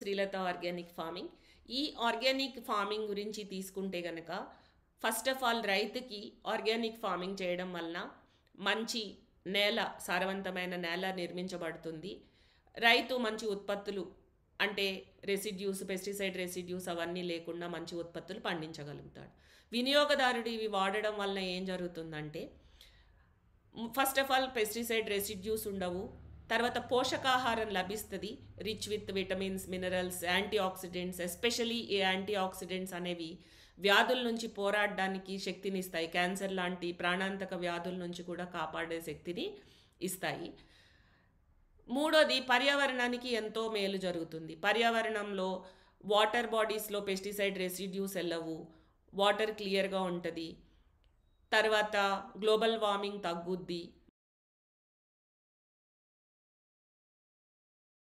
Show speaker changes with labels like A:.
A: Srilatha organic farming ఈ organic farming గురించి తీసుకుంటే గనక ఫస్ట్ ఆఫ్ ఆల్ రైతుకి ఆర్గానిక్ ఫార్మింగ్ చేయడం వలన మంచి నేల సారవంతమైన నేల నిర్మించబడుతుంది రైతు మంచి ఉత్పత్తులు అంటే రెసిడ్యూస్ పెస్టిసైడ్ రెసిడ్యూస్ అవన్నీ లేకుండా మంచి ఉత్పత్తులు పండించగలుగుతాడు వినియోగదారుడు ఇవి వాడడం వలన ఏం జరుగుతుందంటే first of all pesticide residues ఉండవు తర్వాత పోషకాహారం లభిస్తుంది rich with vitamins minerals antioxidants especially ఈ యాంటీ ఆక్సిడెంట్స్ అనేవి వ్యాధుల నుంచి పోరాడడానికి శక్తిని ఇస్తాయి క్యాన్సర్ లాంటి ప్రాణాంతక వ్యాధుల నుంచి కూడా కాపాడే శక్తిని ఇస్తాయి మూడోది పర్యావరణానికి ఎంతో మేలు జరుగుతుంది పర్యావరణంలో వాటర్ బాడీస్లో పెస్టిసైడ్ రెసిడ్యూస్ వెళ్ళవు వాటర్ క్లియర్గా ఉంటుంది తర్వాత గ్లోబల్ వార్మింగ్ తగ్గుద్ది